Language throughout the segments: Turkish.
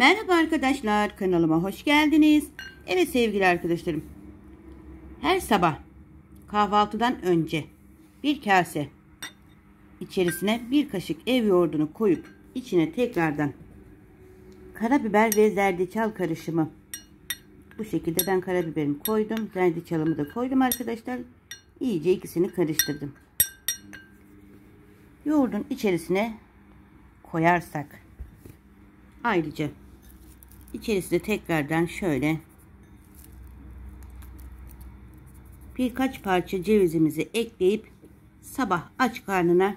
Merhaba arkadaşlar kanalıma hoş geldiniz. Evet sevgili arkadaşlarım. Her sabah kahvaltıdan önce bir kase içerisine bir kaşık ev yoğurdunu koyup içine tekrardan karabiber ve zerdeçal karışımı bu şekilde ben karabiberimi koydum. Zerdeçalımı da koydum arkadaşlar. İyice ikisini karıştırdım. Yoğurdun içerisine koyarsak ayrıca İçerisi tekrardan şöyle birkaç parça cevizimizi ekleyip sabah aç karnına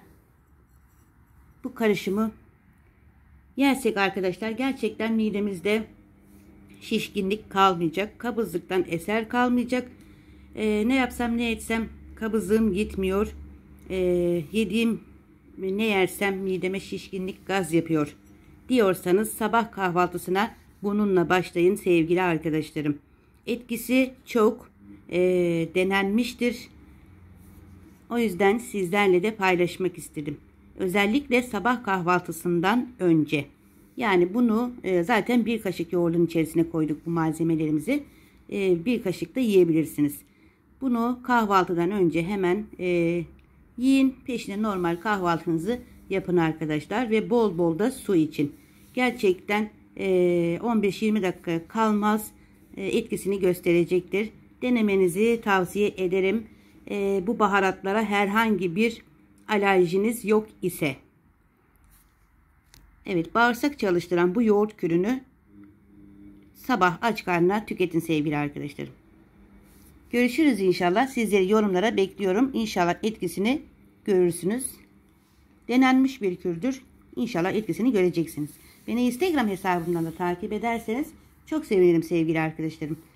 bu karışımı yersek arkadaşlar gerçekten midemizde şişkinlik kalmayacak. Kabızlıktan eser kalmayacak. Ee, ne yapsam ne etsem kabızlığım gitmiyor. Ee, yediğim ne yersem mideme şişkinlik gaz yapıyor diyorsanız sabah kahvaltısına Bununla başlayın sevgili arkadaşlarım. Etkisi çok e, denenmiştir. O yüzden sizlerle de paylaşmak istedim. Özellikle sabah kahvaltısından önce. Yani bunu e, zaten bir kaşık yoğurdun içerisine koyduk bu malzemelerimizi. E, bir kaşık da yiyebilirsiniz. Bunu kahvaltıdan önce hemen e, yiyin. Peşine normal kahvaltınızı yapın arkadaşlar. Ve bol bol da su için. Gerçekten 15-20 ee, dakika kalmaz e, etkisini gösterecektir. Denemenizi tavsiye ederim. Ee, bu baharatlara herhangi bir alerjiniz yok ise. Evet bağırsak çalıştıran bu yoğurt kürünü sabah aç karnına tüketin sevgili arkadaşlarım. Görüşürüz inşallah. Sizleri yorumlara bekliyorum. İnşallah etkisini görürsünüz. Denenmiş bir kürdür. İnşallah etkisini göreceksiniz. Beni Instagram hesabımdan da takip ederseniz çok sevinirim sevgili arkadaşlarım.